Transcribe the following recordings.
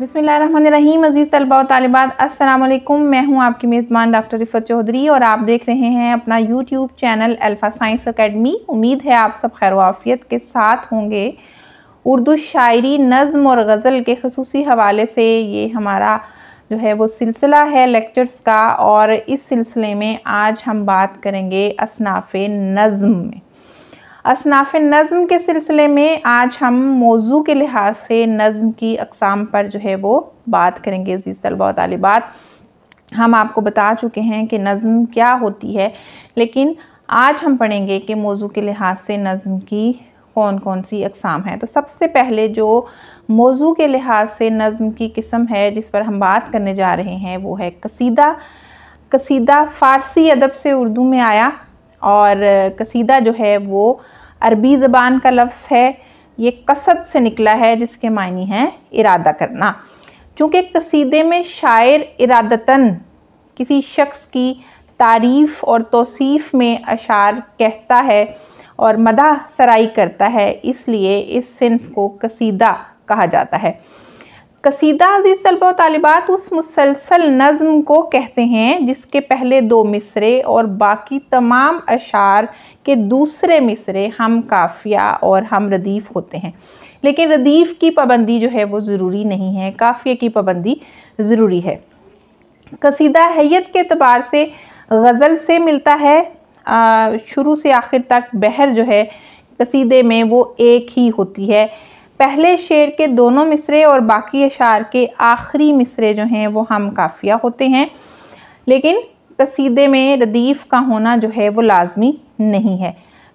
बिसमीम अज़ीज़ तलबा तालिबात असलम मैं हूं आपकी मेज़बान डॉक्टर रिफ़त चौधरी और आप देख रहे हैं अपना YouTube channel Alpha Science Academy उम्मीद है आप सब खैर वाफियत के साथ होंगे उर्दू शायरी नज़म और गज़ल के खसूस हवाले से ये हमारा जो है वो सिलसिला है लेक्चर्स का और इस सिलसिले में आज हम बात करेंगे असनाफ़ नज़म में असनाफ़ नज़म के सिलसिले में आज हम मौजू के लिहाज से नज़म की अकसाम पर जो है वो बात करेंगे अज़ीज़ तलबा तलबात हम आपको बता चुके हैं कि नज़म क्या होती है लेकिन आज हम पढ़ेंगे कि मौजू के लिहाज से नज़म की कौन कौन सी अकसाम हैं तो सबसे पहले जो मौजू के लिहाज से नज़म की किस्म है जिस पर हम बात करने जा रहे हैं वो है कसीदा कसीदा फ़ारसी अदब से उर्दू में आया और कसीदा जो है वो अरबी ज़बान का लफ्ज़ है ये कसद से निकला है जिसके मायने हैं इरादा करना चूँकि कसीदे में शायर इरादतन किसी शख्स की तारीफ़ और तोसीफ़ में अशार कहता है और मदा सराई करता है इसलिए इस सिनफ को कसीदा कहा जाता है कसीदा अजीज़ तलबा तालिबात उस मुसलसल नज़म को कहते हैं जिसके पहले दो मिसरे और बाकी तमाम अशार के दूसरे मिसरे हम काफिया और हम रदीफ़ होते हैं लेकिन रदीफ़ की पाबंदी जो है वो ज़रूरी नहीं है काफिया की पाबंदी ज़रूरी है कसीदा हैत के अतबार से गज़ल से मिलता है शुरू से आखिर तक बहर जो है कसीदे में वो एक ही होती है पहले शेर के दोनों मिसरे और बाकी अशार के आखिरी मिसरे जो हैं वो हम काफिया होते हैं लेकिन कसीदे में रदीफ़ का होना जो है वो लाजमी नहीं है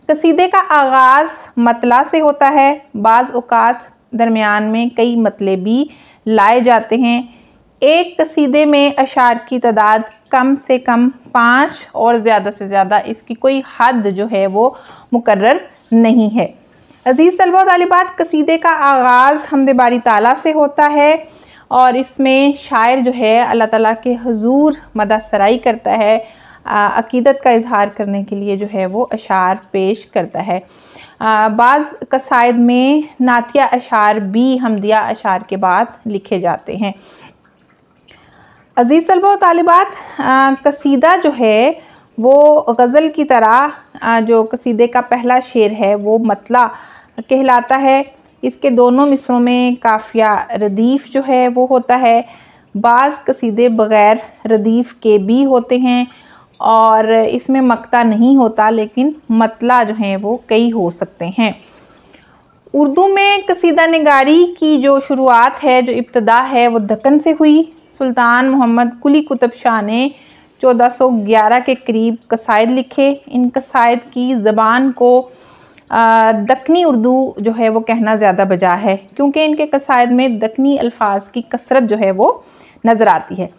कसीदे का आगाज़ मतला से होता है बाज़ अवत दरमियान में कई मतले भी लाए जाते हैं एक कसीदे में अशार की तादाद कम से कम पाँच और ज़्यादा से ज़्यादा इसकी कोई हद जो है वो मुकर्र नहीं है अजीज़ तलबा और तालिबात कसीदे का आगाज़ हमद बारी ताला से होता है और इसमें शायर जो है अल्लाह ताला के हजूर मदा सराई करता है अकीदत का इजहार करने के लिए जो है वो अशार पेश करता है बाज़ कसायद में नातिया अशार भी हमदिया अशार के बाद लिखे जाते हैं अज़ीज़ तलबा तालिबात कसीदा जो है वो गज़ल की तरह जो कसीदे का पहला शेर है वो मतला कहलाता है इसके दोनों मिसरों में काफिया रदीफ़ जो है वो होता है बाज़ कसीदे बग़ैर रदीफ़ के भी होते हैं और इसमें मकता नहीं होता लेकिन मतला जो हैं वो कई हो सकते हैं उर्दू में कसीदा नगारी की जो शुरुआत है जो इब्तदा है वो दक्कन से हुई सुल्तान मोहम्मद कुली कुतुब शाह ने 1411 के करीब कसायद लिखे इन कसायद की ज़बान को दखनी उर्दू जो है वो कहना ज़्यादा बजा है क्योंकि इनके कसायद में दखनी अल्फाज की कसरत जो है वो नज़र आती है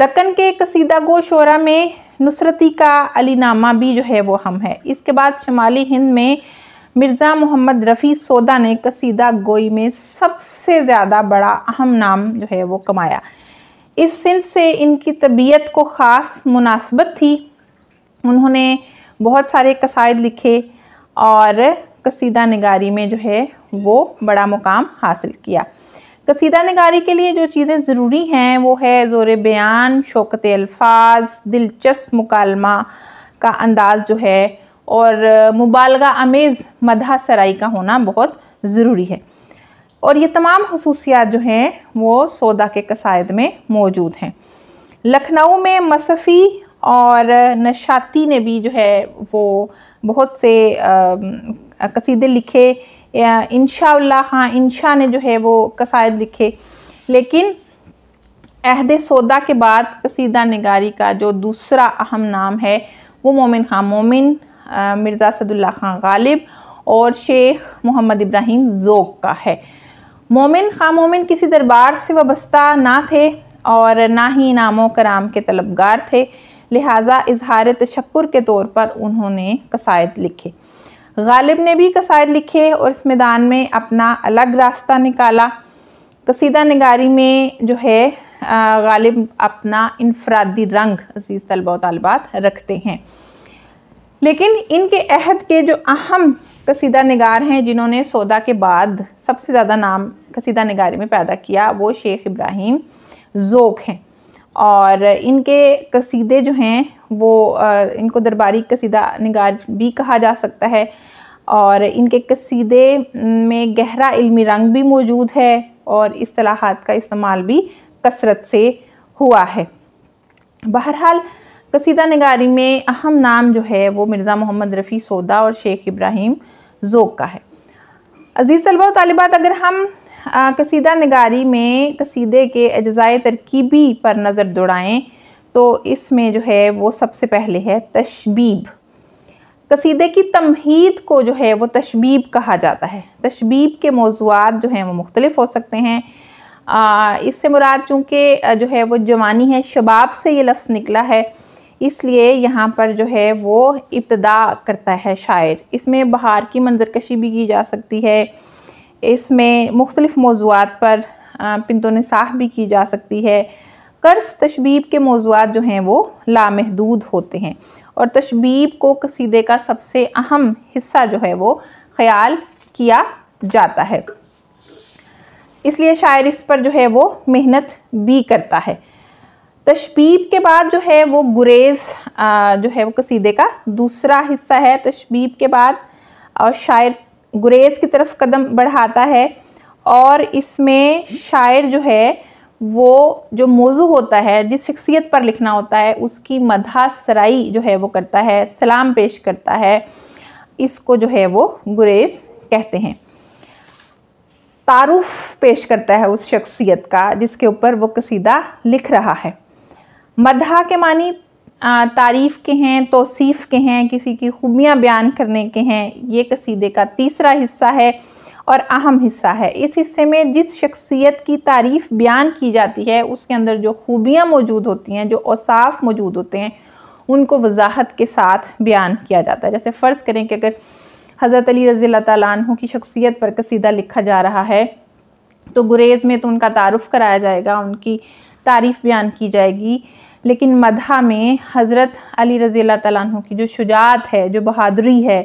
दक्कन के कसीदा गो शोरा में नुसरती का अलीनामा भी जो है वो हम है इसके बाद शमाली हिंद में मिर्ज़ा मोहम्मद रफ़ी सोदा ने कसीदा गोई में सबसे ज़्यादा बड़ा अहम नाम जो है वो कमाया इस सिंफ से इनकी तबीयत को ख़ास मुनासबत थी उन्होंने बहुत सारे कसायद लिखे और कसीदा नगारी में जो है वो बड़ा मुकाम हासिल किया कसीदा नगारी के लिए जो चीज़ें ज़रूरी हैं वो है ज़ोर बयान शौकत अल्फाज दिलचस्प मकालमा का अंदाज़ जो है और मुबालगा आमेज़ मदा सराई का होना बहुत ज़रूरी है और ये तमाम खसूसियात जो हैं वो सौदा के कसायद में मौजूद हैं लखनऊ में मसफ़ी और नशाती ने भी जो है वो बहुत से कसीदे लिखे इनशा हाँ इनशा ने जो है वो कसायद लिखे लेकिन अहद सौदा के बाद कसीदा नगारी का जो दूसरा अहम नाम है वो मोमिन खां हाँ, मोमिन मिर्ज़ा सदुल्ला खां गालिब और शेख मोहम्मद इब्राहिम जोक का है मोमिन खां हाँ, मोमिन किसी दरबार से वाबस्ता ना थे और ना ही इनामों कराम के तलबगार थे लिहाजा इजहार तशक्र के तौर पर उन्होंने कसायद लिखे गालिब ने भी कसायद लिखे और इस मैदान में अपना अलग रास्ता निकाला कसीदा नगारी में जो है गालिब अपना इनफरादी रंग अजीज़ तलबा तलबात रखते हैं लेकिन इनके अहद के जो अहम कसीदा नगार हैं जिन्होंने सौदा के बाद सबसे ज़्यादा नाम कसीदा नगारी में पैदा किया वो शेख इब्राहिम ज़ोक हैं और इनके कसीदे जो हैं वो इनको दरबारी कसीदा निगार भी कहा जा सकता है और इनके कसीदे में गहरा इल्मी रंग भी मौजूद है और असलाहत का इस्तेमाल भी कसरत से हुआ है बहरहाल कसीदा नगारी में अहम नाम जो है वो मिर्ज़ा मोहम्मद रफ़ी सौदा और शेख इब्राहिम जोक का है अज़ीज़ तलबा तलबात अगर हम कसीदा नगारी में कसीदे के अजाए तरकीबी पर नज़र दौड़ाएँ तो इसमें जो है वो सबसे पहले है तशबीब कसीदे की तमहीद को जो है वो तशबीब कहा जाता है तशबीब के मौजूद जो हैं वो मुख्तलिफ हो सकते हैं आ, इससे मुराद चूँकि जो है वो जवानी है शबाब से ये लफ्ज़ निकला है इसलिए यहाँ पर जो है वो इब्तदा करता है शायर इसमें बहार की मंजरकशी भी की जा सकती है इसमें मुख्तलिफ़ मौजूद पर साह भी की जा सकती है कर्ज तशबीब के मौजूद जो हैं वो लामहदूद होते हैं और तशबीब को कसीदे का सबसे अहम हिस्सा जो है वो ख्याल किया जाता है इसलिए शायर इस पर जो है वो मेहनत भी करता है तशबीब के बाद जो है वो गुरेज जो है वो कसीदे का दूसरा हिस्सा है तशबीब के बाद और शायर गुरेज की तरफ कदम बढ़ाता है और इसमें शायर जो है वो जो मौजू होता है जिस शख्सियत पर लिखना होता है उसकी मदहा सराई जो है वो करता है सलाम पेश करता है इसको जो है वो गुरेज कहते हैं तारुफ पेश करता है उस शख्सियत का जिसके ऊपर वो कसीदा लिख रहा है मदहा के मानी तारीफ़ के हैं तोसीफ़ के हैं किसी की खूबियाँ बयान करने के हैं ये कसीदे का तीसरा हिस्सा है और अहम हिस्सा है इस हिस्से में जिस शख्सियत की तारीफ़ बयान की जाती है उसके अंदर जो खूबियाँ मौजूद होती हैं जो औसाफ मौजूद होते हैं उनको वजाहत के साथ बयान किया जाता है जैसे फ़र्ज़ करें कि अगर हज़रत अली रज़ी तु की शख्सियत पर कसीदा लिखा जा रहा है तो गुरेज़ में तो उनका तारफ़ कराया जाएगा उनकी तारीफ़ बयान की जाएगी लेकिन मदहा में हज़रत अली रज़ी तु की जो शुजात है जो बहादुरी है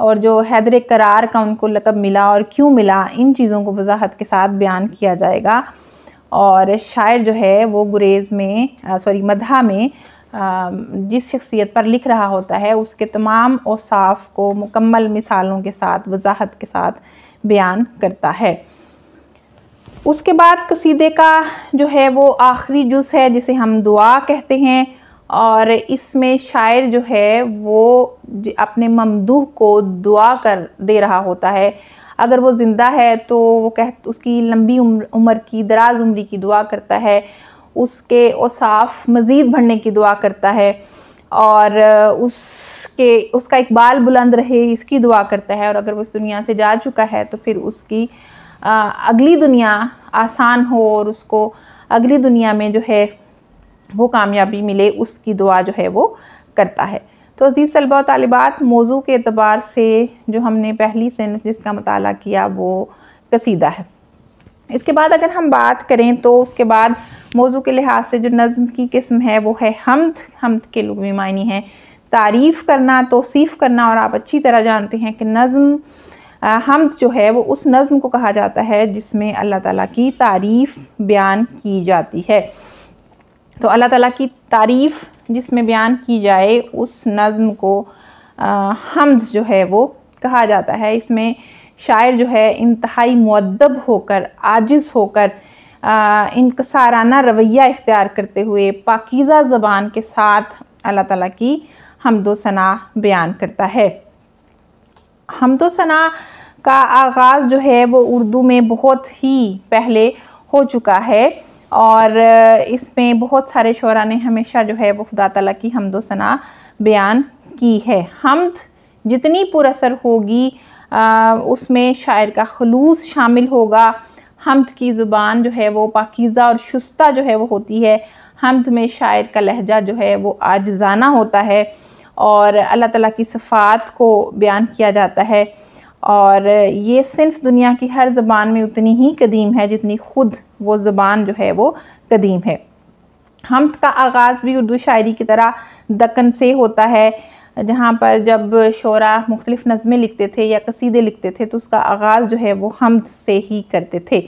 और जो हैदर करार का उनको लकब मिला और क्यों मिला इन चीज़ों को वजाहत के साथ बयान किया जाएगा और शायर जो है वो गुरेज़ में सॉरी मदहा में आ, जिस शख्सियत पर लिख रहा होता है उसके तमाम औसाफ को मुकम्मल मिसालों के साथ वजाहत के साथ बयान करता है उसके बाद कसीदे का जो है वो आखिरी जुज़ है जिसे हम दुआ कहते हैं और इसमें शायर जो है वो अपने ममदूह को दुआ कर दे रहा होता है अगर वो ज़िंदा है तो वो कह उसकी लंबी उम्र उम्र की दराज उम्री की दुआ करता है उसके औसाफ मज़ीद भरने की दुआ करता है और उसके उसका इकबाल बुलंद रहे इसकी दुआ करता है और अगर वो इस दुनिया से जा चुका है तो फिर उसकी अगली दुनिया आसान हो और उसको अगली दुनिया में जो है वो कामयाबी मिले उसकी दुआ जो है वो करता है तो अजीज़ सलबा तलबात मौजू के अतबार से जो हमने पहली सिनफ जिसका मताल किया वो कसीदा है इसके बाद अगर हम बात करें तो उसके बाद मौजू के लिहाज से जो नज़म की किस्म है वो है हमद हमद के लुगवी मायने हैं तारीफ़ करना तोसीफ़ करना और आप अच्छी तरह जानते हैं कि नज़म हमद जो है वो उस नज़म को कहा जाता है जिसमें अल्लाह ताला की तारीफ़ बयान की जाती है तो अल्लाह ताला की तारीफ़ जिसमें बयान की जाए उस नज़म को हमद जो है वो कहा जाता है इसमें शायर जो है इंतहाई मुद्दब होकर आजिज़ होकर इनकसाराना रवैया इख्तियार करते हुए पाकिज़ा ज़बान के साथ अल्लाह ताला की हमदोसना सना बयान करता है हमदो सना का आगाज़ जो है वो उर्दू में बहुत ही पहले हो चुका है और इसमें बहुत सारे शुरा ने हमेशा जो है वो खुदा तला की हमदो सना बयान की है हमद जितनी पुरसर होगी उसमें शायर का खलूस शामिल होगा हमद की ज़ुबान जो है वो पाकिज़ा और शुस्ता जो है वो होती है हमद में शायर का लहजा जो है वो आज़ाना होता है और अल्लाह ताला की सफ़ात को बयान किया जाता है और ये सिर्फ दुनिया की हर ज़बान में उतनी ही कदीम है जितनी ख़ुद वो ज़बान जो है वो कदीम है हमद का आगाज़ भी उर्दू शायरी की तरह दक्कन से होता है जहाँ पर जब शोरा मुख्तलिफ़ नज़में लिखते थे या कसीदे लिखते थे तो उसका आगाज़ जो है वो हमद से ही करते थे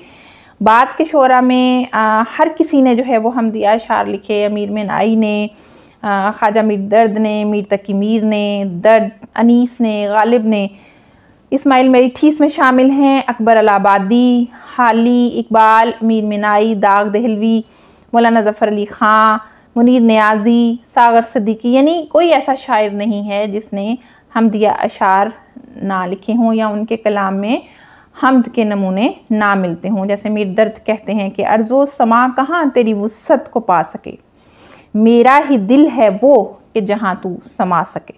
बाद के शोरा में आ, हर किसी ने जो है वो हमदिया शार लिखे अमीर में नाई ने ख्वाजा मीर दर्द ने मीर तकी मीर ने दर्द अनीस ने गालिब ने इसमाइल मेरीठीस में शामिल हैं अकबर अलाबादी हाली इकबाल मीर मिनाई दाग दहलवी मौलाना ज़फ़र अली ख़ां मुनीर न्याजी सागर सदीकी यानी कोई ऐसा शायर नहीं है जिसने हमदिया अशार ना लिखे हों या उनके कलाम में हमद के नमूने ना मिलते हों जैसे मीर दर्द कहते हैं कि अर्ज़ो समा कहाँ तेरी वसत को पा सके मेरा ही दिल है वो कि जहाँ तू समा सके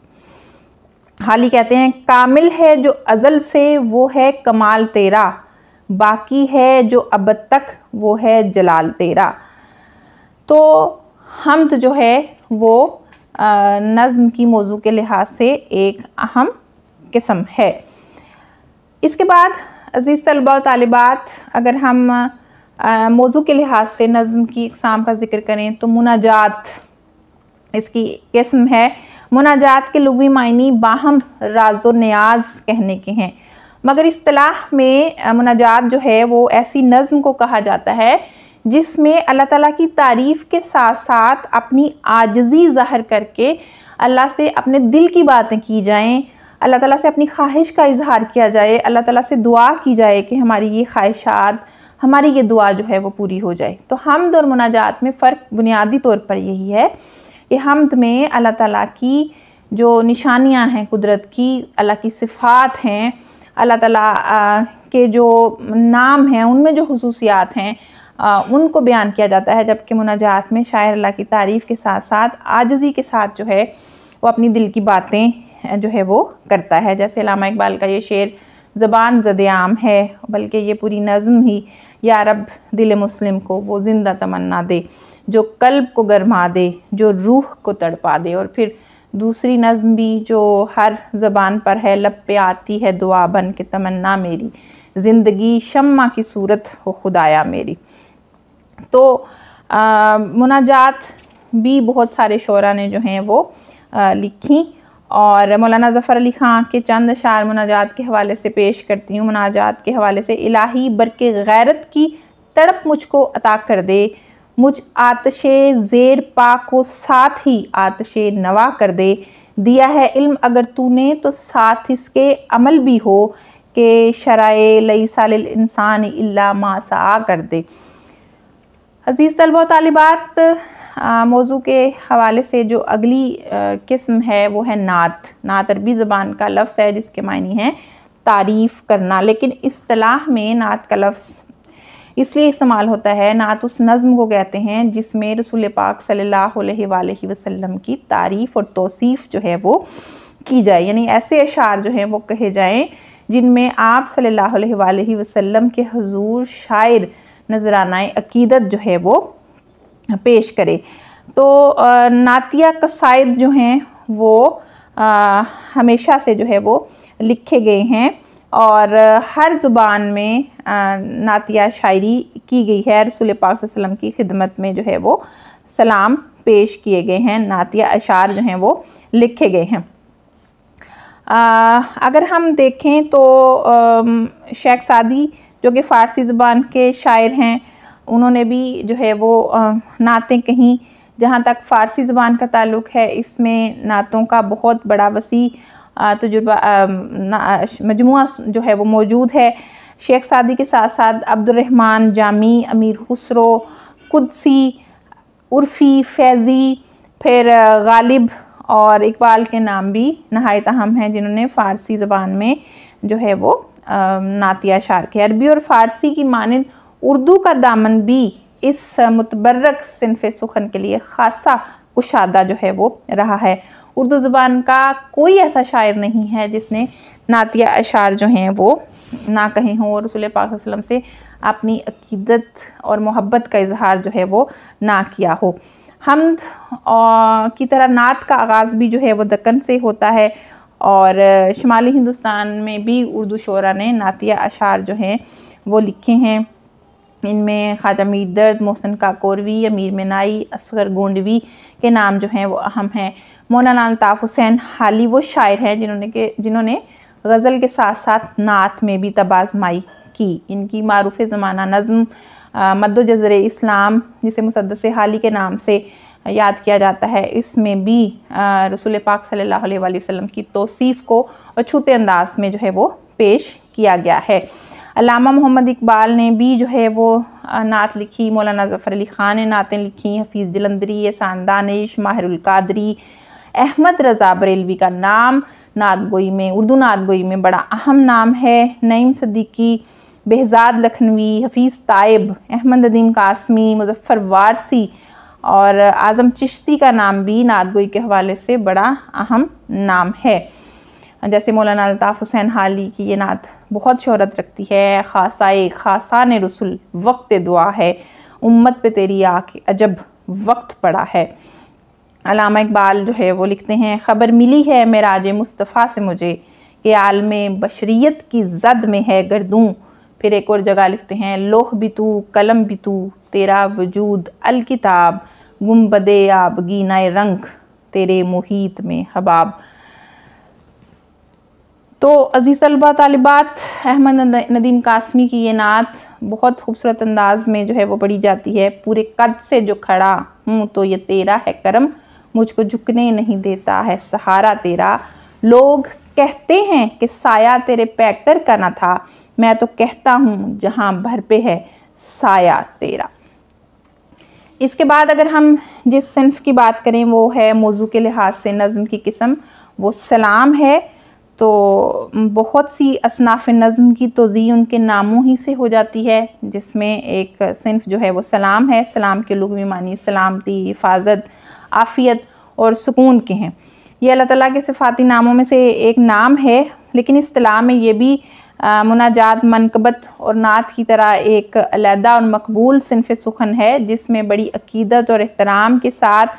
हाली कहते हैं कामिल है जो अज़ल से वो है कमाल तेरा बाकी है जो अब तक वो है जलाल तेरा तो हम तो जो है वो नज़म की मौजू के लिहाज से एक अहम किस्म है इसके बाद अज़ीज़ तलबा तलबात अगर हम मौजू के लिहाज से नज़म की इकसाम का जिक्र करें तो मुनाजात इसकी किस्म है मुनाजात के लवी मायने बाहम राज न्याज कहने के हैं मगर असलाह में मुनाजात जो है वो ऐसी नज़म को कहा जाता है जिसमें अल्लाह ताला की तारीफ़ के साथ साथ अपनी आजजी ज़ाहिर करके अल्लाह से अपने दिल की बातें की जाएं अल्लाह ताला से अपनी ख्वाहिश का इजहार किया जाए अल्लाह ताला से दुआ की जाए कि हमारी ये ख्वाहिशात हमारी ये दुआ जो है वो पूरी हो जाए तो हमद और मुनाजात में फ़र्क बुनियादी तौर पर यही है कि हमद में अल्लाह ताला की जो निशानियां हैं कुदरत की अल्लाह की सिफ़ात हैं अल्लाह ताला के जो नाम हैं उनमें जो खसूसियात हैं उनको बयान किया जाता है जबकि मुनाजात में शायर अल्लाह की तारीफ़ के साथ साथ आजजी के साथ जो है वो अपनी दिल की बातें जो है वो करता है जैसे लामा इकबाल का ये शेर ज़बान जदेआम है बल्कि ये पूरी नज़म ही या रब दिल मुस्लिम को वो ज़िंदा तमन्ना दे जो कल्ब को गरमा दे जो रूह को तड़पा दे और फिर दूसरी नज़म भी जो हर ज़बान पर है लब पे आती है दुआ बन के तमन्ना मेरी ज़िंदगी शम्मा की सूरत हो खुदाया मेरी तो आ, मुनाजात भी बहुत सारे शरा ने जो हैं वो आ, लिखी और मौलाना ज़फ़र अली ख़ां के चंद शार मुनाजात के हवाले से पेश करती हूँ मनाजात के हवाले से इलाही बरके गैरत की तड़प मुझको अता कर दे मुझ आतश ज़ेर पा को साथ ही आतश नवा कर दे दिया है इल्म अगर तूने तो साथ इसके अमल भी हो कि शराय लई साल इंसान इल्ला मासा कर दे अज़ीज़ तलबा तलबात मौजू के हवाले से जो अगली किस्म है वो है नात नात अरबी ज़बान का लफ्ज़ है जिसके मायने हैं तारीफ़ करना लेकिन असलाह में नात का लफ्ज़ इसलिए इस्तेमाल होता है नात उस नज़म को कहते हैं जिसमें रसूल पाक सल्ला वसम की तारीफ़ और तोसीफ़ जो है वो की जाए यानी ऐसे अशार जो हैं वो कहे जाएँ जिनमें आप सल्ला वसम के हजूर शायर नजराना अकीदत जो है वो पेश करे तो नातिया कसायद जो हैं वो आ, हमेशा से जो है वो लिखे गए हैं और हर ज़ुबान में आ, नातिया शायरी की गई है रसूल पाक वसलम की खिदमत में जो है वो सलाम पेश किए गए हैं नातिया अशार जो हैं वो लिखे गए हैं आ, अगर हम देखें तो शेख सादी जो कि फ़ारसी ज़ुबान के शायर हैं उन्होंने भी जो है वो नातें कहीं जहाँ तक फ़ारसी ज़बान का ताल्लुक़ है इसमें नातों का बहुत बड़ा वसी तजुर्बा मजमु जो है वो मौजूद है शेख सादी के साथ साथ अब्दुलरहमान जामी अमीर खुसरो कुदसी उर्फ़ी फैज़ी फिर गालिब और इकबाल के नाम भी नहायत अहम हैं जिन्होंने फ़ारसी ज़बान में जो है वो नातिया शार के अरबी और फ़ारसी की मानद उर्दू का दामन भी इस मुतबरक सिनफ सुखन के लिए ख़ासा कुशादा जो है वो रहा है उर्दू ज़बान का कोई ऐसा शायर नहीं है जिसने नातिया अशार जो हैं वो ना कहे हों और रसूल पाक वसलम से अपनी अकीदत और मोहब्बत का इजहार जो है वो ना किया हो हमद की तरह नात का आगाज़ भी जो है वो दक्कन से होता है और शुमाली हिंदुस्तान में भी उर्दू शरा ने नातिया अशार जो हैं वो लिखे हैं इनमें ख्वाजा मीर दर्द मोहसन काकोरवी अमीर मिनाई असगर गोंडवी के नाम जो हैं वो अहम हैं मौलाना अलताफ़ हुसैन हाली वो शायर हैं जिन्होंने के जिन्होंने गज़ल के साथ साथ नात में भी तबाजमाई की इनकी मरूफ ज़माना नज़म मद्द जजर इस्लाम जिसे मुसदस हाली के नाम से याद किया जाता है इसमें भी रसूल पाक सल्लल्लाहु अलैहि वसल्लम की तोसीफ़ को अछूते अंदाज में जो है वो पेश किया गया है अलामा मोहम्मद इकबाल ने भी जो है वो नात लिखी मौलाना ज़फ़र अली ख़ान ने नातें लिखी हफीज़ जलंदरी एहसान दानिश माहरुलकादरी अहमद रज़ा बरेलवी का नाम नात गोई में उर्दू नात गोई में बड़ा अहम नाम है नईम सदीकी बेहजाद लखनवी हफीज़ तायब अहमद अदीम कासमी मुजफ़र वारसी और आज़म चिश्ती का नाम भी नात गोई के हवाले से बड़ा अहम नाम है जैसे मौलाना अलताफ़ हुसैन हाली की ये नात बहुत शहरत रखती है खासाए खासा ने रसुल वक्त दुआ है उम्मत पे तेरी आके अजब वक्त पड़ा है अलामा इकबाल जो है वो लिखते हैं ख़बर मिली है मेराज मुस्तफ़ा से मुझे कि आलम बशरीत की जद में है गर्दूँ फिर एक और जगह लिखते हैं लोह भी तू कलम भी तू तेरा वजूद अलकिताब गुम्बद नए रंग तेरे मोहित में हबाब तो अज़ीज़ तलबा तलबात अहमद नदीम कासमी की ये नात बहुत खूबसूरत अंदाज में जो है वो पढ़ी जाती है पूरे कद से जो खड़ा हूँ तो ये तेरा है करम मुझको झुकने नहीं देता है सहारा तेरा लोग कहते हैं कि साया तेरे पैकर का ना था मैं तो कहता हूँ जहाँ भर पे है साया तेरा इसके बाद अगर हम जिस सिंफ की बात करें वो है मौजू के लिहाज से नज़म की किस्म वो सलाम है तो बहुत सी असनाफ़ नज़म की तोज़ी उनके नामों ही से हो जाती है जिसमें एक सिंफ जो है वो सलाम है सलाम के लुगवी मानी सलामती हिफाजत आफ़ियत और सुकून के हैं ये अल्लाह ताला के सिफाती नामों में से एक नाम है लेकिन तला में ये भी मुनाजात मनकबत और नात की तरह एक अलहदा और मकबूल सिनफ सुखन है जिसमें बड़ी अकीदत और अहतराम के साथ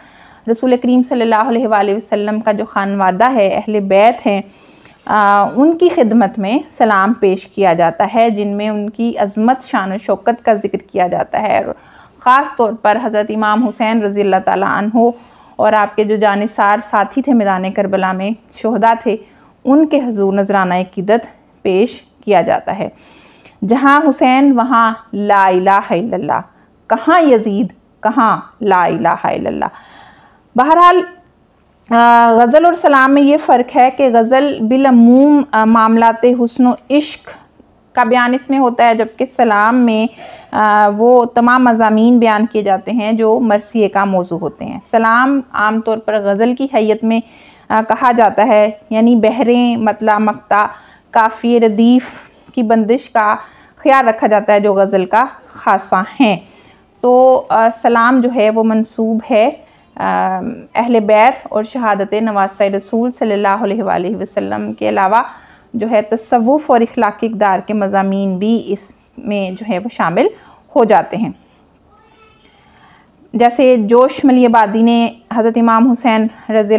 रसूल करीम सल्लल्लाहु अलैहि वसल्लम का जो खानवादा है अहल बैत हैं आ, उनकी खिदमत में सलाम पेश किया जाता है जिनमें उनकी अज़मत शान शौकत का जिक्र किया जाता है ख़ास तौर पर हज़रत इमाम हुसैन रज़ी अल्लाह और आपके जो जानसार साथी थे मैदान करबला में शहदा थे उनके हजूर नजराना क़ीदत पेश किया जाता है जहाँ हुसैन वहाँ ला लाला कहाँ यजीद कहाँ ला लाला बहरहाल गज़ल और सलाम में ये फ़र्क है कि गज़ल बिलमूम मामलात हसन इश्क का बयान इसमें होता है जबकि सलाम में आ, वो तमाम मजामी बयान किए जाते हैं जो मरसिए का मौजू होते हैं सलाम आम तौर पर गज़ल की हैत में आ, कहा जाता है यानी बहरें मतला मकता काफ़ी रदीफ़ की बंदिश का ख्याल रखा जाता है जो गज़ल का खासा हैं तो आ, सलाम जो है वो मनसूब है अहल बैत और शहादत नवास रसूल सल्ला वसम के अलावा जो है तसवुफ़ और अखलाक इकदार के मजामी भी इसमें जो है वो शामिल हो जाते हैं जैसे जोश मलियाबादी ने हज़रत इमाम हुसैन रज़ी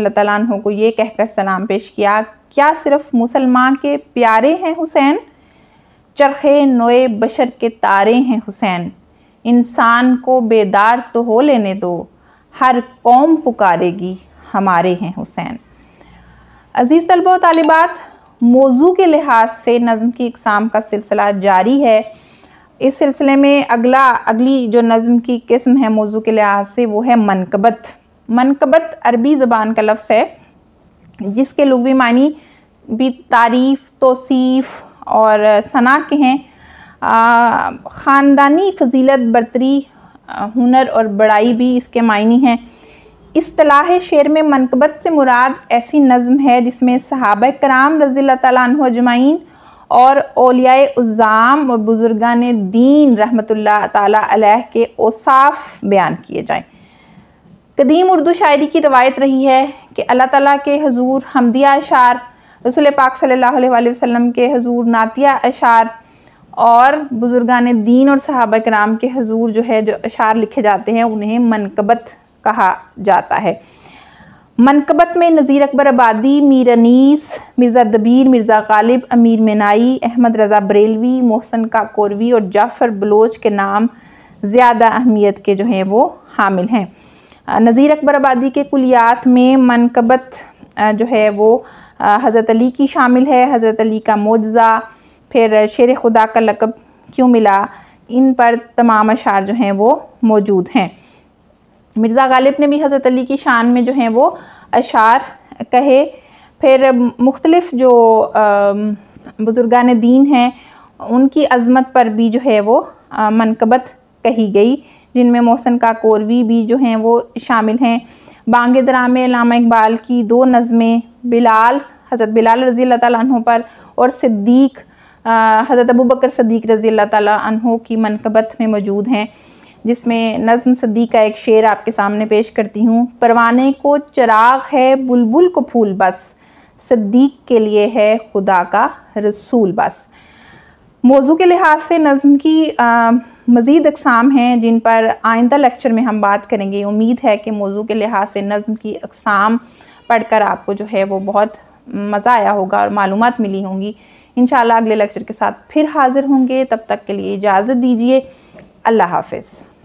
तु को ये कहकर सलाम पेश किया क्या सिर्फ़ मुसलमान के प्यारे हैं हुसैन चरखे नोए बशर के तारे हैं हुसैन इंसान को बेदार तो हो लेने दो हर कौम पुकारेगी हमारे हैं हुसैन अज़ीज़ तलबा तालिबात मौजू के लिहाज से नज़म की इकसाम का सिलसिला जारी है इस सिलसिले में अगला अगली जो नज़म की किस्म है मौजू के लिहाज से वो है मनकबत मनकबत अरबी ज़बान का लफ्स है जिसके लघवी मानी भी तारीफ़ तोसीफ़ और सना के हैं ख़ानदानी फजीलत बरतरी हुनर और बड़ाई भी इसके मायने हैं इस तलाह शेर में मनकबत से मुराद ऐसी नज़म है जिसमें सहाब कराम रज़ी तजमाइन अजमाइन और ओलिया उज़ाम और बुज़ुर्गान दीन रहमत तह के ओसाफ बयान किए जाएँ कदीम उर्दू शायरी की रवायत रही है कि अल्लाह ताला के हजूर हमदिया अशार रसूल पाक सल्ला वसम के हजूर नातिया अशार और बुज़ुर्गान दीन और सहाबा कराम के हजूर जो है जो अशार लिखे जाते हैं उन्हें मनकबत कहा जाता है मनकबत में नज़ीर अकबर आबादी मीर अनीस मिर्ज़ा दबीर मिर्ज़ा गालिब अमीर मिनाई अहमद रज़ा बरेलवी मोहसन काकोरवी और जाफ़र बलोच के नाम ज़्यादा अहमियत के जो हैं वो हामिल हैं नज़ीर अकबर आबादी के कुलियात में मनकबत जो है वो हज़रत अली की शामिल है हज़रत अली का मुआजा फिर शेर खुदा का लकब क्यों मिला इन पर तमाम अशार जो हैं वो मौजूद हैं मिर्ज़ा गालिब ने भी हज़रत अली की शान में जो हैं वो अशार कहे फिर मुख्तलफ़ जो बुज़ुर्गान दीन हैं उनकी अज़मत पर भी जो है वो मनकबत कही गई जिनमें मोहसन कौरवी भी जो हैं वो शामिल हैं बांग दराम लामा इकबाल की दो नज़में बिलाल हज़रत बिलाल रज़ी अल्लाह पर और सिद्दीक़ हज़रत अबू बकर सदीक रज़ी अल्लाह तहों की मनकबत में मौजूद हैं जिसमें नज़म सदी का एक शेर आपके सामने पेश करती हूँ परवाने को चराग है बुलबुल को फूल बस सदीक के लिए है खुदा का रसूल बस मौजू के लिहाज से नज़म की मज़ीद अकसाम हैं जिन पर आइंदा लेक्चर में हम बात करेंगे उम्मीद है कि मौजू के लिहाज से नज़म की अकसाम पढ़कर आपको जो है वो बहुत मज़ा आया होगा और मालूम मिली होंगी इन अगले लेक्चर के साथ फिर हाजिर होंगे तब तक के लिए इजाज़त दीजिए अल्लाह हाफिज़